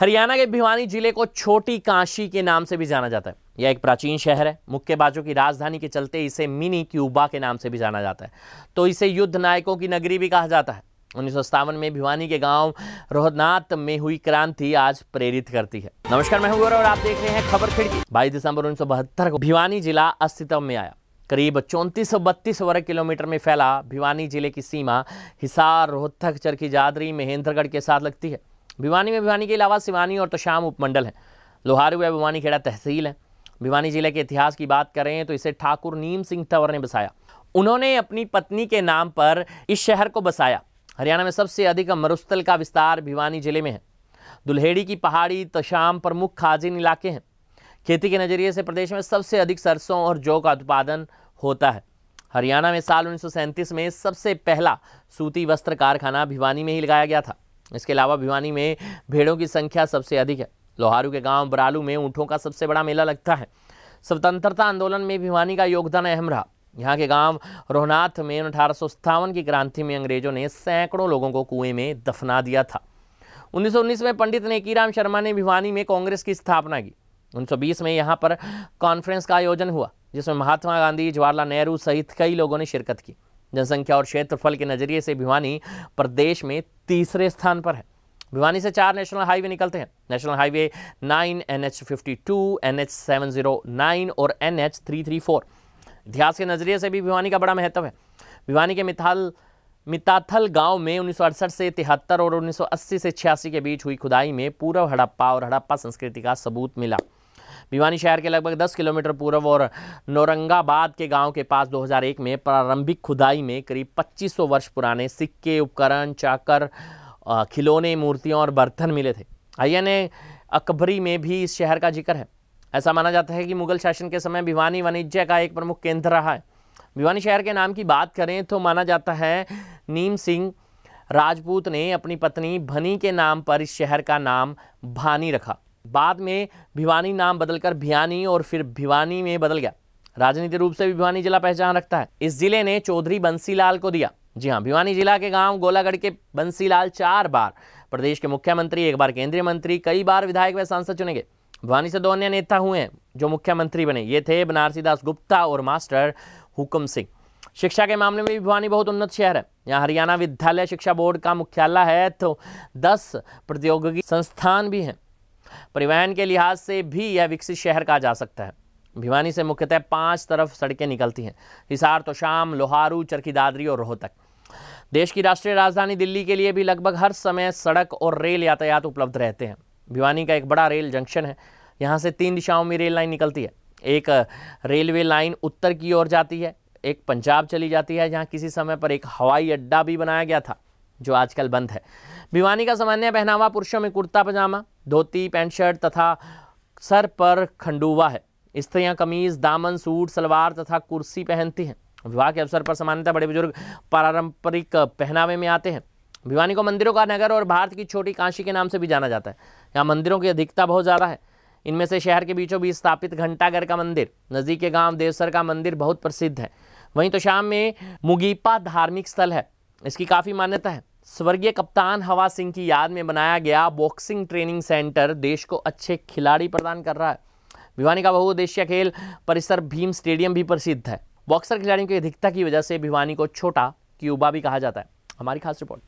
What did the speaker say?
हरियाणा के भिवानी जिले को छोटी काशी के नाम से भी जाना जाता है यह एक प्राचीन शहर है मुक्केबाजों की राजधानी के चलते इसे मिनी क्यूबा के नाम से भी जाना जाता है तो इसे युद्ध नायकों की नगरी भी कहा जाता है उन्नीस में भिवानी के गांव रोहनाथ में हुई क्रांति आज प्रेरित करती है नमस्कार मैं हूं और आप देख रहे हैं खबर खिड़की बाईस दिसंबर उन्नीस को भिवानी जिला अस्तित्व में आया करीब चौंतीस सौ बत्तीस वर्ग किलोमीटर में फैला भिवानी जिले की सीमा हिसार रोहतक चरखी जादरी महेंद्रगढ़ के साथ लगती है भिवानी में भिवानी के अलावा सिवानी और तशाम तो उपमंडल हैं लोहारू है भिवानी खेड़ा तहसील है भिवानी जिले के इतिहास की बात करें तो इसे ठाकुर नीम सिंह तंवर ने बसाया उन्होंने अपनी पत्नी के नाम पर इस शहर को बसाया हरियाणा में सबसे अधिक मरुस्थल का विस्तार भिवानी जिले में है दुल्हेड़ी की पहाड़ी तशाम तो प्रमुख खाजिन इलाके हैं खेती के नज़रिए से प्रदेश में सबसे अधिक सरसों और जौ का उत्पादन होता है हरियाणा में साल उन्नीस में सबसे पहला सूती वस्त्र कारखाना भिवानी में ही लगाया गया था इसके अलावा भिवानी में भेड़ों की संख्या सबसे अधिक है लोहारू के गांव बरालू में ऊँटों का सबसे बड़ा मेला लगता है स्वतंत्रता आंदोलन में भिवानी का योगदान अहम रहा यहाँ के गांव रोहनाथ में अठारह की क्रांति में अंग्रेजों ने सैकड़ों लोगों को कुएं में दफना दिया था 1919 में पंडित नेकीराम शर्मा ने भिवानी में कांग्रेस की स्थापना की 1920 में यहाँ पर कॉन्फ्रेंस का आयोजन हुआ जिसमें महात्मा गांधी जवाहरलाल नेहरू सहित कई लोगों ने शिरकत की जनसंख्या और क्षेत्रफल के नज़रिए से भिवानी प्रदेश में तीसरे स्थान पर है भिवानी से चार नेशनल हाईवे निकलते हैं national highway nine N H fifty two N H seven zero nine और N H three three four इतिहास के नज़रिए से भी भिवानी का बड़ा महत्व है भिवानी के मिथाल मिताथल गांव में उन्नीस से तिहत्तर और 1980 से छियासी के बीच हुई खुदाई में पूर्व हड़प्पा और हड़प्पा संस्कृति का सबूत मिला भिवानी शहर के लगभग 10 किलोमीटर पूर्व और नौरंगाबाद के गांव के पास 2001 में प्रारंभिक खुदाई में करीब 2500 वर्ष पुराने सिक्के उपकरण चाकर खिलौने मूर्तियों और बर्तन मिले थे ने अकबरी में भी इस शहर का जिक्र है ऐसा माना जाता है कि मुगल शासन के समय भिवानी वाणिज्य का एक प्रमुख केंद्र रहा है भिवानी शहर के नाम की बात करें तो माना जाता है नीम सिंह राजपूत ने अपनी पत्नी भनी के नाम पर इस शहर का नाम भानी रखा बाद में भिवानी नाम बदलकर भियानी और फिर भिवानी में बदल गया राजनीतिक रूप से भी भिवानी जिला पहचान रखता है इस जिले ने चौधरी बंसीलाल को दिया जी हाँ भिवानी जिला के गांव गोलागढ़ के बंसीलाल चार बार प्रदेश के मुख्यमंत्री एक बार केंद्रीय मंत्री कई बार विधायक व सांसद चुने गए भिवानी से दो अन्य नेता हुए हैं जो मुख्यमंत्री बने ये थे बनारसी दास गुप्ता और मास्टर हुकुम सिंह शिक्षा के मामले में भी भिवानी बहुत उन्नत शहर है यहाँ हरियाणा विद्यालय शिक्षा बोर्ड का मुख्यालय है तो दस प्रौद्योगिकी संस्थान भी हैं परिवहन के लिहाज से भी यह विकसित शहर कहा जा सकता है भिवानी से मुख्यतः पांच तरफ सड़कें निकलती हैं हिसार तो शाम लोहारू चरखी दादरी और रोहतक देश की राष्ट्रीय राजधानी दिल्ली के लिए भी लगभग हर समय सड़क और रेल यातायात उपलब्ध रहते हैं भिवानी का एक बड़ा रेल जंक्शन है यहाँ से तीन दिशाओं में रेल लाइन निकलती है एक रेलवे लाइन उत्तर की ओर जाती है एक पंजाब चली जाती है जहाँ किसी समय पर एक हवाई अड्डा भी बनाया गया था जो आजकल बंद है भिवानी का सामान्य पहनावा पुरुषों में कुर्ता पजामा धोती पैंट शर्ट तथा सर पर खंडुआ है स्त्रियां कमीज दामन सूट सलवार तथा कुर्सी पहनती हैं विवाह के अवसर पर सामान्यतः बड़े बुजुर्ग पारंपरिक पहनावे में आते हैं भिवानी को मंदिरों का नगर और भारत की छोटी काशी के नाम से भी जाना जाता है यहाँ मंदिरों की अधिकता बहुत ज़्यादा है इनमें से शहर के बीचों बीच स्थापित घंटाघर का मंदिर नज़दीक के गांव देवसर का मंदिर बहुत प्रसिद्ध है वहीं तो शाम में मुगीपा धार्मिक स्थल है इसकी काफ़ी मान्यता है स्वर्गीय कप्तान हवा सिंह की याद में बनाया गया बॉक्सिंग ट्रेनिंग सेंटर देश को अच्छे खिलाड़ी प्रदान कर रहा है भिवानी का बहुउद्देश्य खेल परिसर भीम स्टेडियम भी प्रसिद्ध है बॉक्सर खिलाड़ियों की अधिकता की वजह से भिवानी को छोटा क्यूबा भी कहा जाता है हमारी खास रिपोर्ट